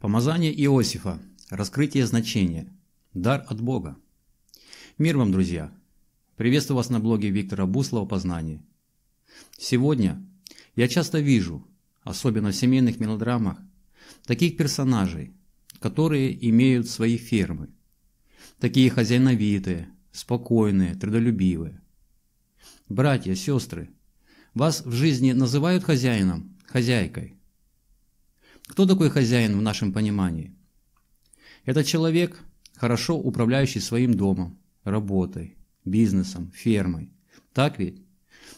Помазание Иосифа. Раскрытие значения. Дар от Бога. Мир вам, друзья! Приветствую вас на блоге Виктора Буслова «Познание». Сегодня я часто вижу, особенно в семейных мелодрамах, таких персонажей, которые имеют свои фермы. Такие хозяйновитые, спокойные, трудолюбивые. Братья, сестры, вас в жизни называют хозяином, хозяйкой – кто такой хозяин в нашем понимании? Это человек, хорошо управляющий своим домом, работой, бизнесом, фермой. Так ведь?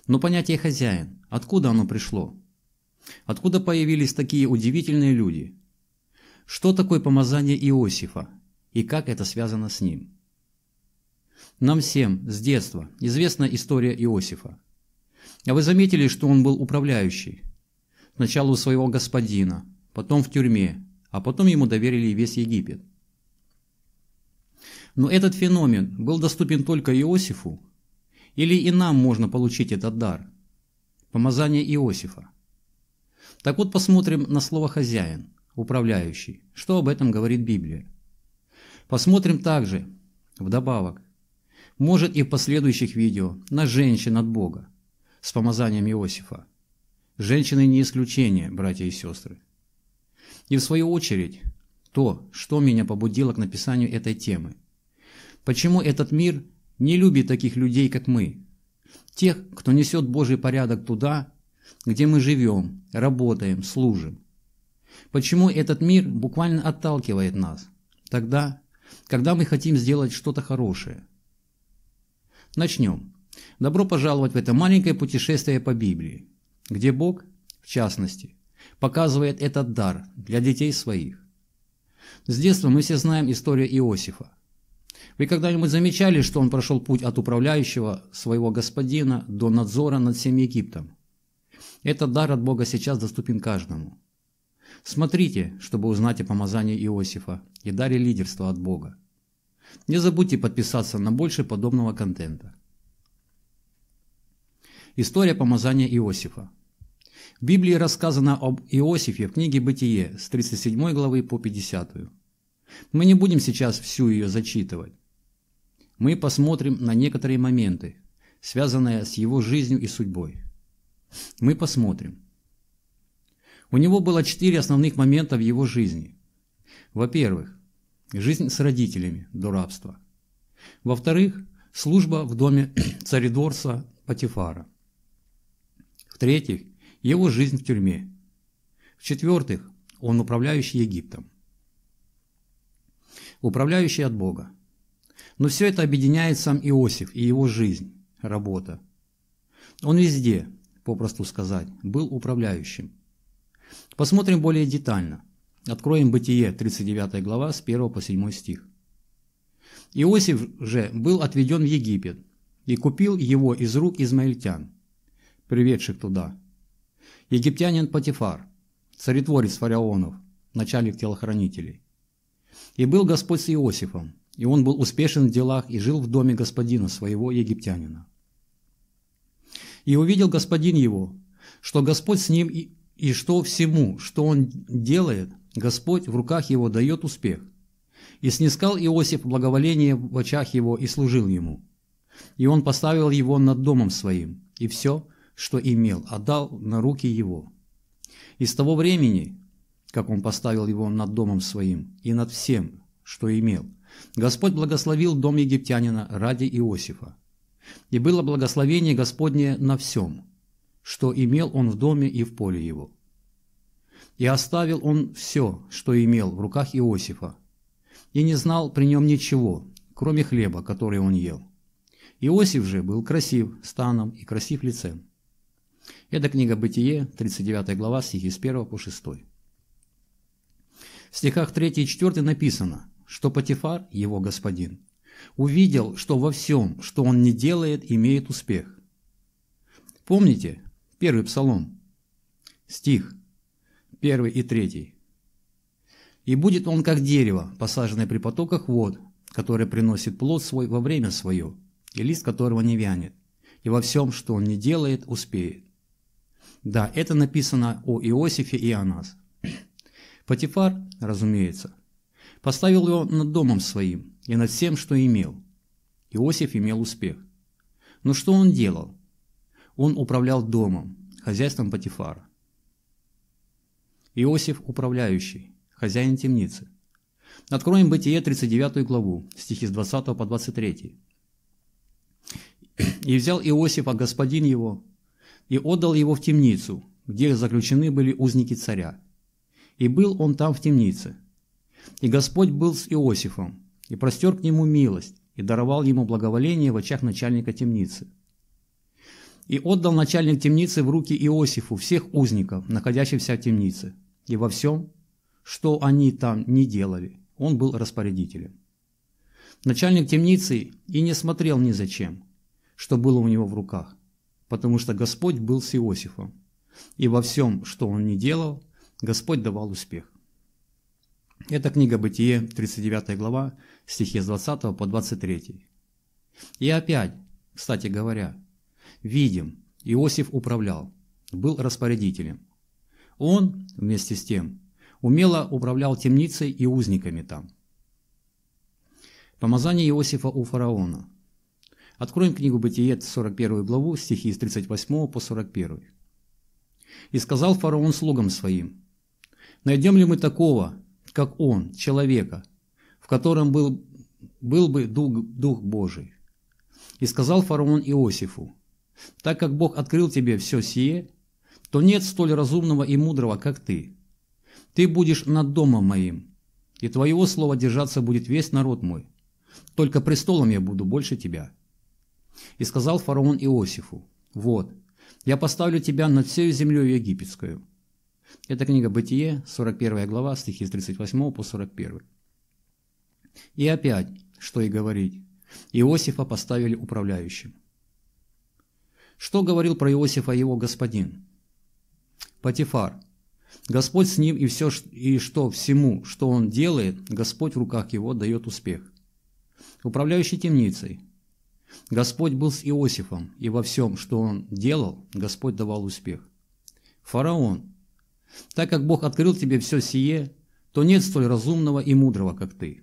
Но понятие «хозяин» откуда оно пришло? Откуда появились такие удивительные люди? Что такое помазание Иосифа и как это связано с ним? Нам всем с детства известна история Иосифа. А вы заметили, что он был управляющий? Сначала у своего господина, потом в тюрьме, а потом ему доверили весь Египет. Но этот феномен был доступен только Иосифу, или и нам можно получить этот дар – помазание Иосифа. Так вот посмотрим на слово «хозяин», «управляющий», что об этом говорит Библия. Посмотрим также, вдобавок, может и в последующих видео, на женщин от Бога с помазанием Иосифа. Женщины не исключение, братья и сестры. И в свою очередь, то, что меня побудило к написанию этой темы. Почему этот мир не любит таких людей, как мы? Тех, кто несет Божий порядок туда, где мы живем, работаем, служим. Почему этот мир буквально отталкивает нас? Тогда, когда мы хотим сделать что-то хорошее. Начнем. Добро пожаловать в это маленькое путешествие по Библии, где Бог, в частности, показывает этот дар для детей своих. С детства мы все знаем историю Иосифа. Вы когда-нибудь замечали, что он прошел путь от управляющего своего господина до надзора над всем Египтом? Этот дар от Бога сейчас доступен каждому. Смотрите, чтобы узнать о помазании Иосифа и даре лидерства от Бога. Не забудьте подписаться на больше подобного контента. История помазания Иосифа. В Библии рассказано об Иосифе в книге «Бытие» с 37 главы по 50. Мы не будем сейчас всю ее зачитывать. Мы посмотрим на некоторые моменты, связанные с его жизнью и судьбой. Мы посмотрим. У него было четыре основных момента в его жизни. Во-первых, жизнь с родителями до рабства. Во-вторых, служба в доме царедворца Патифара. В-третьих, его жизнь в тюрьме. В-четвертых, он управляющий Египтом. Управляющий от Бога. Но все это объединяет сам Иосиф и его жизнь, работа. Он везде, попросту сказать, был управляющим. Посмотрим более детально. Откроем Бытие, 39 глава, с 1 по 7 стих. Иосиф же был отведен в Египет и купил его из рук измаильтян, приведших туда, египтянин Потифар, царетворец фараонов, начальник телохранителей. И был Господь с Иосифом, и он был успешен в делах и жил в доме господина своего египтянина. И увидел господин его, что Господь с ним и, и что всему, что он делает, Господь в руках его дает успех. И снискал Иосиф благоволение в очах его и служил ему. И он поставил его над домом своим, и все, что имел, отдал а на руки его. И с того времени, как он поставил его над домом своим и над всем, что имел, Господь благословил дом египтянина ради Иосифа. И было благословение Господнее на всем, что имел он в доме и в поле его. И оставил он все, что имел в руках Иосифа, и не знал при нем ничего, кроме хлеба, который он ел. Иосиф же был красив станом и красив лицем. Это книга «Бытие», 39 глава, стихи с 1 по 6. В стихах 3 и 4 написано, что Патифар, его господин, увидел, что во всем, что он не делает, имеет успех. Помните первый псалом, стих 1 и 3. «И будет он, как дерево, посаженное при потоках вод, которое приносит плод свой во время свое, и лист которого не вянет, и во всем, что он не делает, успеет». Да, это написано о Иосифе и о нас. Патифар, разумеется, поставил его над домом своим и над всем, что имел. Иосиф имел успех. Но что он делал? Он управлял домом, хозяйством Патифара. Иосиф – управляющий, хозяин темницы. Откроем Бытие 39 главу, стихи с 20 по 23. «И взял Иосифа, господин его, и отдал его в темницу, где заключены были узники царя. И был он там в темнице. И Господь был с Иосифом, и простер к нему милость, и даровал ему благоволение в очах начальника темницы. И отдал начальник темницы в руки Иосифу всех узников, находящихся в темнице, и во всем, что они там не делали, он был распорядителем. Начальник темницы и не смотрел ни зачем, что было у него в руках, потому что Господь был с Иосифом, и во всем, что он не делал, Господь давал успех. Это книга Бытие, 39 глава, стихи с 20 по 23. И опять, кстати говоря, видим, Иосиф управлял, был распорядителем. Он, вместе с тем, умело управлял темницей и узниками там. Помазание Иосифа у фараона – Откроем книгу Бытие, 41 главу, стихи с 38 по 41. «И сказал фараон слугам своим, «Найдем ли мы такого, как он, человека, в котором был, был бы дух, дух Божий?» И сказал фараон Иосифу, «Так как Бог открыл тебе все сие, то нет столь разумного и мудрого, как ты. Ты будешь над домом моим, и твоего слова держаться будет весь народ мой. Только престолом я буду больше тебя». И сказал фараон Иосифу, «Вот, я поставлю тебя над всей землей египетскую». Это книга «Бытие», 41 глава, стихи с 38 по 41. И опять, что и говорить, Иосифа поставили управляющим. Что говорил про Иосифа его господин? Патифар. Господь с ним и все, и что всему, что он делает, Господь в руках его дает успех. Управляющий темницей – Господь был с Иосифом, и во всем, что он делал, Господь давал успех. Фараон, так как Бог открыл тебе все сие, то нет столь разумного и мудрого, как ты.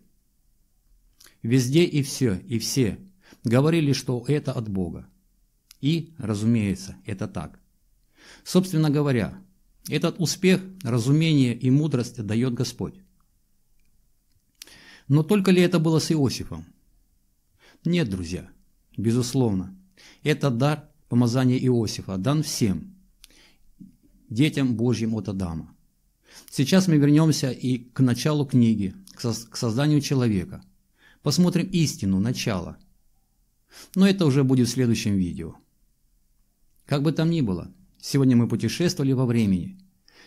Везде и все, и все говорили, что это от Бога. И, разумеется, это так. Собственно говоря, этот успех, разумение и мудрость дает Господь. Но только ли это было с Иосифом? Нет, друзья. Безусловно. Это дар помазания Иосифа, дан всем, детям Божьим от Адама. Сейчас мы вернемся и к началу книги, к созданию человека. Посмотрим истину, начало. Но это уже будет в следующем видео. Как бы там ни было, сегодня мы путешествовали во времени,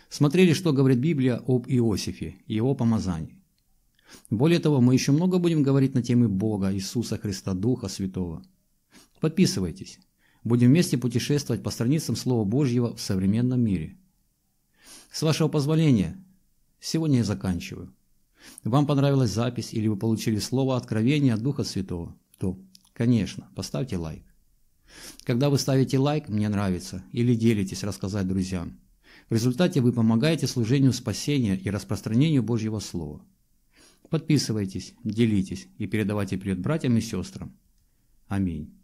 смотрели, что говорит Библия об Иосифе и его помазании. Более того, мы еще много будем говорить на темы Бога, Иисуса Христа, Духа Святого – Подписывайтесь. Будем вместе путешествовать по страницам Слова Божьего в современном мире. С вашего позволения, сегодня я заканчиваю. Вам понравилась запись или вы получили слово откровения от Духа Святого, то, конечно, поставьте лайк. Когда вы ставите лайк «Мне нравится» или делитесь рассказать друзьям, в результате вы помогаете служению спасения и распространению Божьего Слова. Подписывайтесь, делитесь и передавайте привет братьям и сестрам. Аминь.